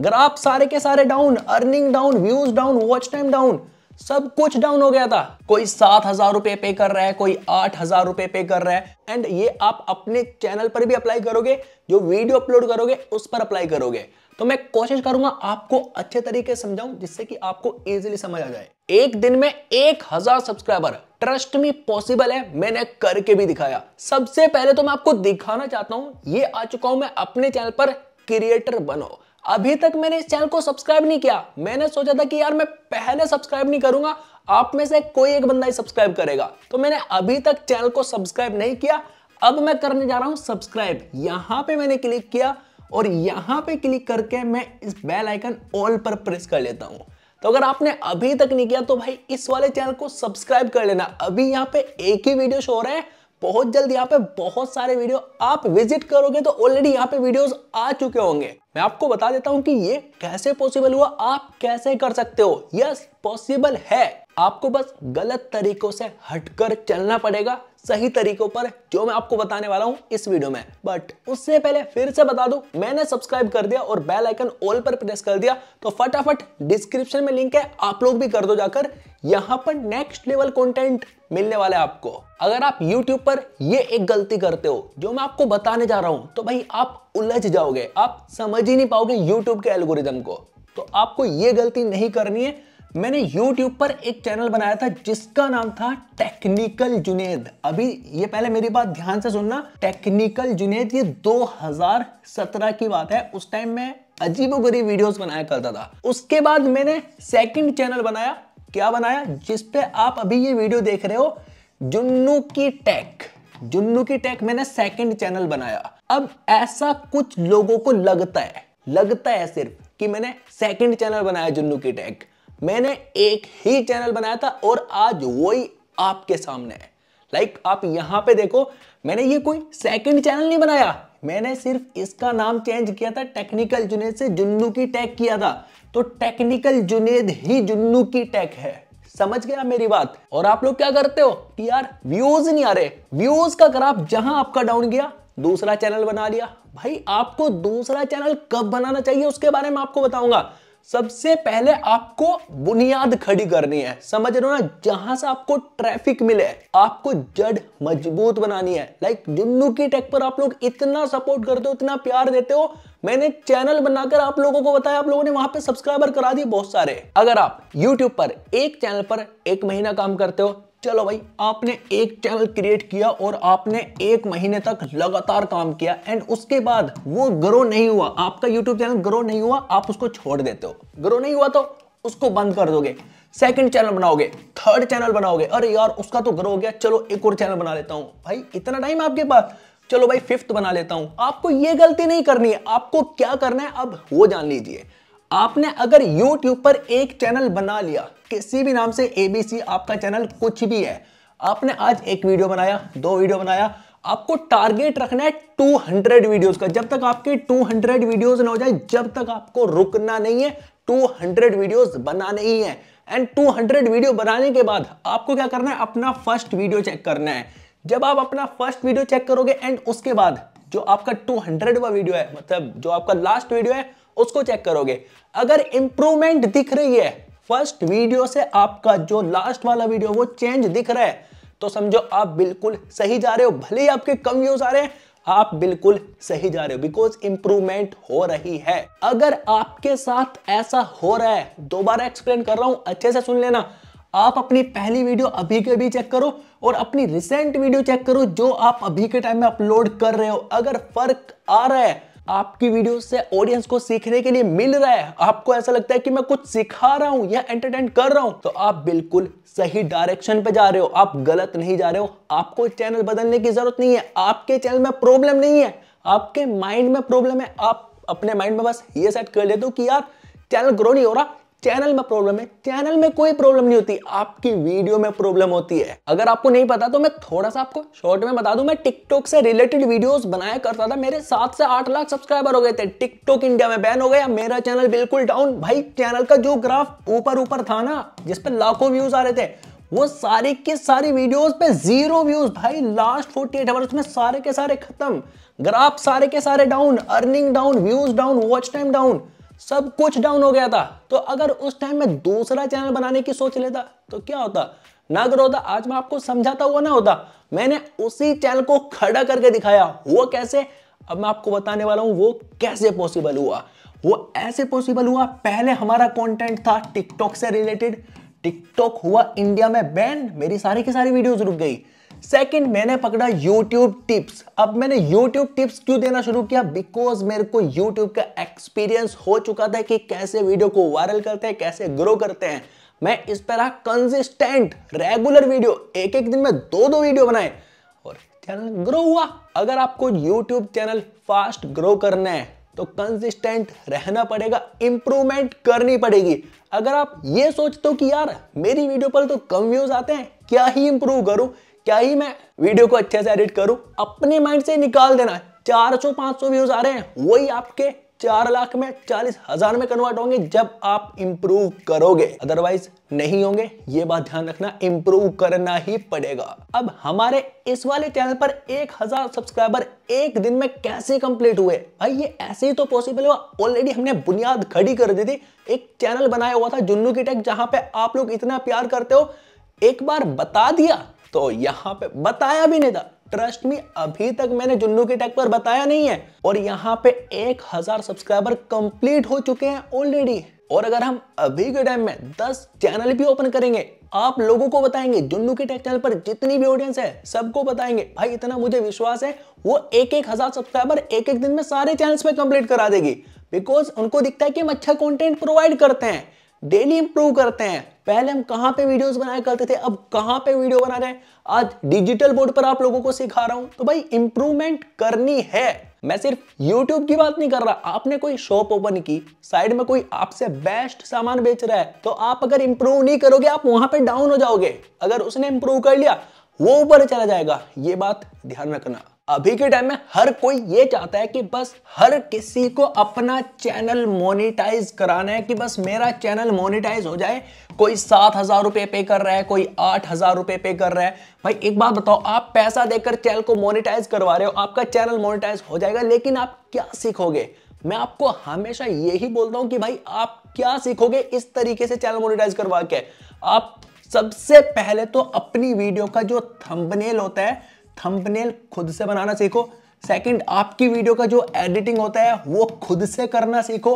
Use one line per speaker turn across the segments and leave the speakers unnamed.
graph सारे के सारे down earning down views down watch time down सब कुछ डाउन हो गया था कोई सात हजार रुपए पे कर रहा है कोई आठ हजार रुपए पे कर रहा है एंड ये आप अपने चैनल पर भी अप्लाई करोगे जो वीडियो अपलोड करोगे उस पर अप्लाई करोगे तो मैं कोशिश करूंगा आपको अच्छे तरीके से समझाऊं जिससे कि आपको इजीली समझ आ जाए एक दिन में एक हजार सब्सक्राइबर ट्रस्ट मी पॉसिबल है मैंने करके भी दिखाया सबसे पहले तो मैं आपको दिखाना चाहता हूं ये आ चुका हूं मैं अपने चैनल पर क्रिएटर बनो अभी तक मैंने इस चैनल को सब्सक्राइब नहीं किया मैंने सोचा था कि यार मैं पहले सब्सक्राइब नहीं करूंगा आप में से कोई एक बंदा ही सब्सक्राइब करेगा तो मैंने अभी तक चैनल को सब्सक्राइब नहीं किया अब मैं करने जा रहा हूं सब्सक्राइब यहां पे मैंने क्लिक किया और यहां पे क्लिक करके मैं इस बेल आइकन ऑल पर प्रेस कर लेता हूं तो अगर आपने अभी तक नहीं किया तो भाई इस वाले चैनल को सब्सक्राइब कर लेना अभी यहां पे एक ही वीडियो शो रहा है बहुत जल्द यहाँ पे बहुत सारे वीडियो आप विजिट करोगे तो ऑलरेडी यहाँ पे वीडियोस आ चुके होंगे मैं आपको बता देता हूँ कि ये कैसे पॉसिबल हुआ आप कैसे कर सकते हो यस पॉसिबल है आपको बस गलत तरीकों से हटकर चलना पड़ेगा सही तरीकों पर जो मैं आपको बताने वाला हूं इस वीडियो में बट उससे पहले फिर से बता दू मैंने सब्सक्राइब कर दिया और बेल आइकन ऑल पर प्रेस कर दिया तो फटाफट डिस्क्रिप्शन में लिंक है आप लोग भी कर दो जाकर यहाँ पर नेक्स्ट लेवल कंटेंट मिलने वाला है आपको अगर आप YouTube पर ये एक गलती करते हो जो मैं आपको बताने जा रहा हूं तो भाई आप उलझ जाओगे आप समझ ही नहीं पाओगे YouTube के एल्गोरिदम को तो आपको ये गलती नहीं करनी है मैंने YouTube पर एक चैनल बनाया था जिसका नाम था टेक्निकल जुनेद अभी ये पहले मेरी बात ध्यान से सुनना टेक्निकल जुनेद ये 2017 की बात है उस टाइम मैं अजीबो गरीब वीडियोस बनाया करता था उसके बाद मैंने सेकंड चैनल बनाया क्या बनाया जिसपे आप अभी ये वीडियो देख रहे हो जुन्नू की टेक जुन्नू की टेक मैंने सेकेंड चैनल बनाया अब ऐसा कुछ लोगों को लगता है लगता है सिर्फ कि मैंने सेकंड चैनल बनाया जुन्नू की टेक मैंने एक ही चैनल बनाया था और आज वही आपके सामने है लाइक like, आप यहां पे देखो मैंने ये कोई सेकंड चैनल नहीं बनाया मैंने सिर्फ इसका नाम चेंज किया था टेक्निकल जुनेद से जुन्नू की टैग किया था तो टेक्निकल जुनेद ही जुन्नू की टैग है समझ गया मेरी बात और आप लोग क्या करते हो कि यार व्यूज नहीं आ रहे व्यूज का ग्राफ जहां आपका डाउन गया दूसरा चैनल बना लिया भाई आपको दूसरा चैनल कब बनाना चाहिए उसके बारे में आपको बताऊंगा सबसे पहले आपको बुनियाद खड़ी करनी है समझ रहे हो ना जहां से आपको ट्रैफिक मिले आपको जड़ मजबूत बनानी है लाइक जुन्नू की टेक पर आप लोग इतना सपोर्ट करते हो इतना प्यार देते हो मैंने चैनल बनाकर आप लोगों को बताया आप लोगों ने वहां पे सब्सक्राइबर करा दिए बहुत सारे अगर आप YouTube पर एक चैनल पर एक महीना काम करते हो चलो भाई आपने एक चैनल क्रिएट किया और आपने एक महीने तक लगातार काम किया एंड उसके बाद वो ग्रो नहीं हुआ आपका यूट्यूब चैनल ग्रो नहीं हुआ आप उसको छोड़ देते हो ग्रो नहीं हुआ तो उसको बंद कर दोगे सेकंड चैनल बनाओगे थर्ड चैनल बनाओगे अरे यार उसका तो ग्रो हो गया चलो एक और चैनल बना लेता हूं भाई इतना टाइम आपके पास चलो भाई फिफ्थ बना लेता हूं आपको यह गलती नहीं करनी है आपको क्या करना है अब वो जान लीजिए आपने अगर YouTube पर एक चैनल बना लिया किसी भी नाम से ABC आपका चैनल कुछ भी है आपने आज एक वीडियो बनाया दो वीडियो बनाया आपको टारगेट रखना है 200 वीडियोस का जब तक आपके 200 वीडियोस ना हो जाए जब तक आपको रुकना नहीं है 200 वीडियोस बनाने ही है एंड 200 वीडियो बनाने के बाद आपको क्या करना है अपना फर्स्ट वीडियो चेक करना है जब आप अपना फर्स्ट वीडियो चेक करोगे एंड उसके बाद जो आपका टू हंड्रेड वीडियो है मतलब जो आपका लास्ट वीडियो है उसको चेक करोगे अगर इंप्रूवमेंट दिख रही है फर्स्ट वीडियो से आपका जो लास्ट वाला वीडियो वो चेंज दिख रहा है तो समझो आप बिल्कुल सही जा रहे हो भले ही आपके कम व्यूज आ रहे हैं आप बिल्कुल सही जा रहे हो बिकॉज इंप्रूवमेंट हो रही है अगर आपके साथ ऐसा हो रहा है दोबारा एक्सप्लेन कर रहा हूं अच्छे से सुन लेना आप अपनी पहली वीडियो अभी के भी चेक करो और अपनी रिसेंट वीडियो चेक करो जो आप अभी के टाइम में अपलोड कर रहे हो अगर फर्क आ रहा है आपकी वीडियो से ऑडियंस को सीखने के लिए मिल रहा है आपको ऐसा लगता है कि मैं कुछ सिखा रहा हूं या एंटरटेन कर रहा हूं तो आप बिल्कुल सही डायरेक्शन पे जा रहे हो आप गलत नहीं जा रहे हो आपको चैनल बदलने की जरूरत नहीं है आपके चैनल में प्रॉब्लम नहीं है आपके माइंड में प्रॉब्लम है आप अपने माइंड में बस ये सेट कर लेते हो कि यार चैनल ग्रो नहीं हो रहा चैनल में प्रॉब्लम है चैनल में कोई प्रॉब्लम नहीं होती आपकी वीडियो में प्रॉब्लम होती है अगर आपको नहीं पता तो मैं थोड़ा सा आपको शॉर्ट में बता दूं मैं टिकटॉक से रिलेटेड वीडियोस बनाया करता था मेरे सात से आठ लाख सब्सक्राइबर हो गए थे टिकटॉक इंडिया में बैन हो गया मेरा चैनल बिल्कुल डाउन भाई चैनल का जो ग्राफ ऊपर ऊपर था ना जिसपे लाखों व्यूज आ रहे थे वो सारी की सारी वीडियोस पे जीरो व्यूज भाई लास्ट फोर्टी एट आवर्स में सारे के सारे खत्म ग्राफ सारे के सारे down earning down views down watch time down सब कुछ डाउन हो गया था तो अगर उस टाइम में दूसरा चैनल बनाने की सोच लेता तो क्या होता ना करो होता आज मैं आपको समझाता हुआ ना होता मैंने उसी चैनल को खड़ा करके दिखाया हुआ कैसे अब मैं आपको बताने वाला हूं वो कैसे पॉसिबल हुआ वो ऐसे पॉसिबल हुआ पहले हमारा कंटेंट था टिकटॉक से रिलेटेड टिकटॉक हुआ इंडिया में बैन मेरी सारी की सारी वीडियोस रुक गई सेकंड मैंने पकड़ा यूट्यूब टिप्स अब मैंने यूट्यूब टिप्स क्यों देना शुरू किया बिकॉज मेरे को यूट्यूब का एक्सपीरियंस हो चुका था कि कैसे वीडियो को वायरल करते हैं कैसे ग्रो करते हैं मैं इस पर रहा कंसिस्टेंट रेगुलर वीडियो एक एक दिन में दो दो वीडियो बनाए और चैनल ग्रो हुआ अगर आपको यूट्यूब चैनल फास्ट ग्रो करना है तो कंसिस्टेंट रहना पड़ेगा इंप्रूवमेंट करनी पड़ेगी अगर आप ये सोचते हो कि यार मेरी वीडियो पर तो कम व्यूज आते हैं क्या ही इंप्रूव करूं क्या ही मैं वीडियो को अच्छे से एडिट करूं अपने माइंड से निकाल देना चार सौ पांच सौ व्यूज आ रहे हैं वही आपके चार लाख में चालीस हजार में कन्वर्ट होंगे जब आप इंप्रूव करोगे अदरवाइज नहीं होंगे ये बात ध्यान रखना इंप्रूव करना ही पड़ेगा अब हमारे इस वाले चैनल पर एक हजार सब्सक्राइबर एक दिन में कैसे कंप्लीट हुए भाई ये ऐसे ही तो पॉसिबल हुआ ऑलरेडी हमने बुनियाद खड़ी कर दी थी एक चैनल बनाया हुआ था जुन्नू की टेक जहां पे आप लोग इतना प्यार करते हो एक बार बता दिया तो यहां पे बताया भी नहीं था ट्रस्ट में अभी तक मैंने जुन्नू के टैग पर बताया नहीं है और यहाँ पे एक हजार सब्सक्राइबर कंप्लीट हो चुके हैं ऑलरेडी और अगर हम अभी के टाइम में 10 चैनल भी ओपन करेंगे आप लोगों को बताएंगे जुन्नू के टैग चैनल पर जितनी भी ऑडियंस है सबको बताएंगे भाई इतना मुझे विश्वास है वो एक एक हजार सब्सक्राइबर एक एक दिन में सारे चैनल पर कंप्लीट करा देगी बिकॉज उनको दिखता है कि हम अच्छा कॉन्टेंट प्रोवाइड करते हैं डेली इंप्रूव करते हैं पहले हम कहां पे वीडियोस बनाया करते थे अब कहां पे वीडियो बना रहे हैं आज डिजिटल बोर्ड पर आप लोगों को सिखा रहा हूं तो भाई इंप्रूवमेंट करनी है मैं सिर्फ यूट्यूब की बात नहीं कर रहा आपने कोई शॉप ओपन की साइड में कोई आपसे बेस्ट सामान बेच रहा है तो आप अगर इंप्रूव नहीं करोगे आप वहां पर डाउन हो जाओगे अगर उसने इंप्रूव कर लिया वो ऊपर चला जाएगा ये बात ध्यान रखना अभी के टाइम में हर कोई ये चाहता है कि बस हर किसी को अपना चैनल मोनिटाइज कराना है कि बस मेरा चैनल मोनिटाइज हो जाए कोई सात हजार रुपये पे कर रहा है कोई आठ हजार रुपये पे कर रहा है भाई एक बात बताओ आप पैसा देकर चैनल को मोनिटाइज करवा रहे हो आपका चैनल मोनिटाइज हो जाएगा लेकिन आप क्या सीखोगे मैं आपको हमेशा यही बोलता हूं कि भाई आप क्या सीखोगे इस तरीके से चैनल मोनिटाइज करवा के आप सबसे पहले तो अपनी वीडियो का जो थंबनेल होता है थंबनेल खुद से बनाना सीखो सेकंड आपकी वीडियो का जो एडिटिंग होता है वो खुद से करना सीखो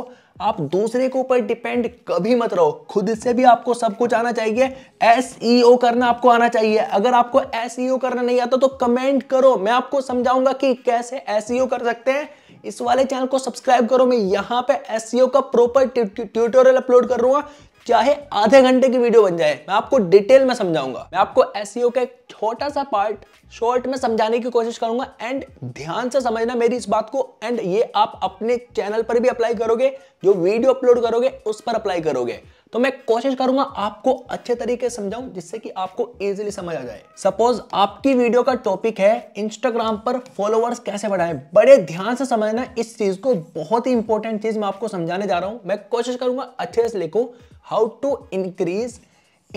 आप दूसरे के ऊपर डिपेंड कभी मत रहो खुद से भी आपको सब कुछ आना चाहिए एसईओ e करना आपको आना चाहिए अगर आपको एसईओ e करना नहीं आता तो कमेंट करो मैं आपको समझाऊंगा कि कैसे एसईओ e कर सकते हैं इस वाले चैनल को सब्सक्राइब करो मैं यहां पे एसईओ का प्रॉपर ट्यूटोरियल अपलोड कर रहा हूं चाहे आधे घंटे की वीडियो बन जाए मैं आपको डिटेल में समझाऊंगा मैं आपको एस e का एक छोटा सा पार्ट शॉर्ट में समझाने की कोशिश करूंगा एंड ध्यान से समझना मेरी इस बात को एंड ये आप अपने चैनल पर भी अप्लाई करोगे जो वीडियो अपलोड करोगे उस पर अप्लाई करोगे तो मैं कोशिश करूंगा आपको अच्छे तरीके से समझाऊं जिससे कि आपको इजिली समझ आ जाए सपोज आपकी वीडियो का टॉपिक है इंस्टाग्राम पर फॉलोअर्स कैसे बढ़ाएं बड़े ध्यान से समझना इस चीज को बहुत ही इंपॉर्टेंट चीज मैं आपको समझाने जा रहा हूं मैं कोशिश करूंगा अच्छे से लिखू how to increase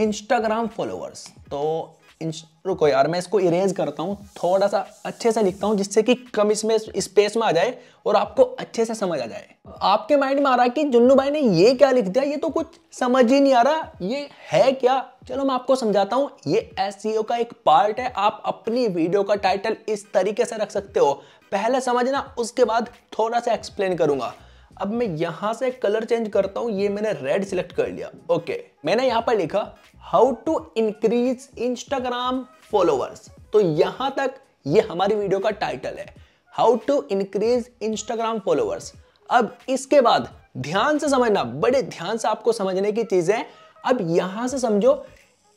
Instagram followers तो रुको यार मैं इसको इरेज करता हूँ थोड़ा सा अच्छे से लिखता हूँ जिससे कि कम इसमें स्पेस में आ जाए और आपको अच्छे से समझ आ जाए आपके माइंड में आ रहा है कि जुन्नू भाई ने ये क्या लिख दिया ये तो कुछ समझ ही नहीं आ रहा ये है क्या चलो मैं आपको समझाता हूँ ये एस e का एक पार्ट है आप अपनी वीडियो का टाइटल इस तरीके से रख सकते हो पहले समझना उसके बाद थोड़ा सा एक्सप्लेन करूंगा अब मैं यहां से कलर चेंज करता हूं ये मैंने रेड सिलेक्ट कर लिया ओके मैंने यहां पर लिखा how to increase Instagram followers तो यहां तक ये हमारी वीडियो का टाइटल है how to increase Instagram followers अब इसके बाद ध्यान से समझना बड़े ध्यान से आपको समझने की चीज है अब यहां से समझो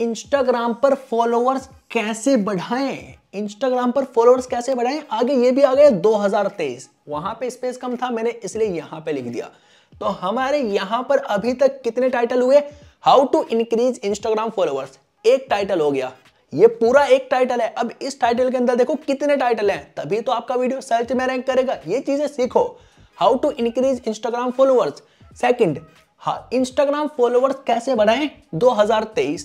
इंस्टाग्राम पर फॉलोअर्स कैसे बढ़ाएं इंस्टाग्राम पर फॉलोअर्स कैसे बढ़ाएं आगे ये भी आ गया 2023 वहां पे स्पेस कम था मैंने इसलिए यहां पे लिख दिया तो हमारे यहां पर अभी तक कितने टाइटल हुए how to increase Instagram followers एक टाइटल हो गया ये पूरा एक टाइटल है अब इस टाइटल के अंदर देखो कितने टाइटल हैं तभी तो आपका वीडियो सर्च में रैंक करेगा ये चीजें सीखो how to increase Instagram followers second हाँ इंस्टाग्राम फॉलोअर्स कैसे बढ़ाएं 2023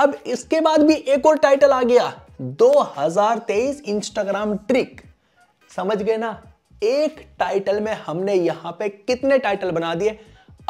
अब इसके बाद भी एक और टाइटल आ गया 2023 इंस्टाग्राम ट्रिक समझ गए ना एक टाइटल में हमने यहां पे कितने टाइटल बना दिए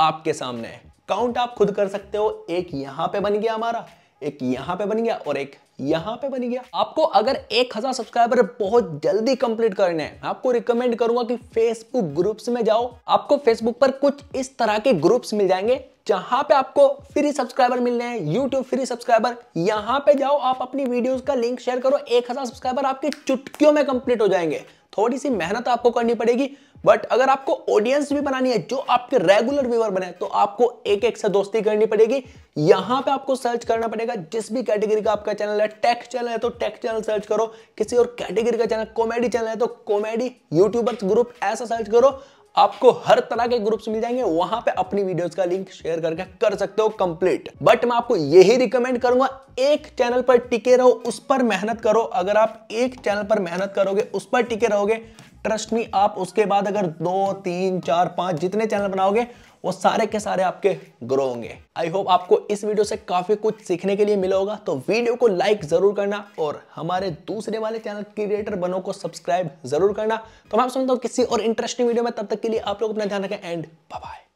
आपके सामने काउंट आप खुद कर सकते हो एक यहां पे बन गया हमारा एक यहां पे बन गया और एक यहां पे बन गया आपको अगर एक हजार सब्सक्राइबर बहुत जल्दी कंप्लीट करने हैं आपको रिकमेंड करूंगा कि फेसबुक ग्रुप्स में जाओ आपको फेसबुक पर कुछ इस तरह के ग्रुप्स मिल जाएंगे जहां पे आपको फ्री सब्सक्राइबर मिलने हैं यूट्यूब फ्री सब्सक्राइबर यहां पे जाओ आप अपनी वीडियोस का लिंक शेयर करो एक हजार सब्सक्राइबर आपके चुटकियों में कंप्लीट हो जाएंगे थोड़ी सी मेहनत आपको करनी पड़ेगी बट अगर आपको ऑडियंस भी बनानी है जो आपके रेगुलर व्यूअर बने तो आपको एक एक से दोस्ती करनी पड़ेगी यहां पे आपको सर्च करना पड़ेगा जिस भी कैटेगरी का आपका चैनल है टेक चैनल है तो टेक चैनल सर्च करो किसी और कैटेगरी का चैनल कॉमेडी चैनल है तो कॉमेडी यूट्यूबर्स ग्रुप ऐसा सर्च करो आपको हर तरह के ग्रुप्स मिल जाएंगे वहां पे अपनी वीडियोस का लिंक शेयर करके कर सकते हो कंप्लीट बट मैं आपको यही रिकमेंड करूंगा एक चैनल पर टिके रहो उस पर मेहनत करो अगर आप एक चैनल पर मेहनत करोगे उस पर टिके रहोगे ट्रस्ट मी आप उसके बाद अगर दो तीन चार पांच जितने चैनल बनाओगे वो सारे के सारे आपके ग्रो होंगे आई होप आपको इस वीडियो से काफी कुछ सीखने के लिए मिला होगा तो वीडियो को लाइक जरूर करना और हमारे दूसरे वाले चैनल क्रिएटर बनो को सब्सक्राइब जरूर करना तो मैं आप समझता हूँ किसी और इंटरेस्टिंग वीडियो में तब तक के लिए आप लोग अपना ध्यान रखें एंड बाय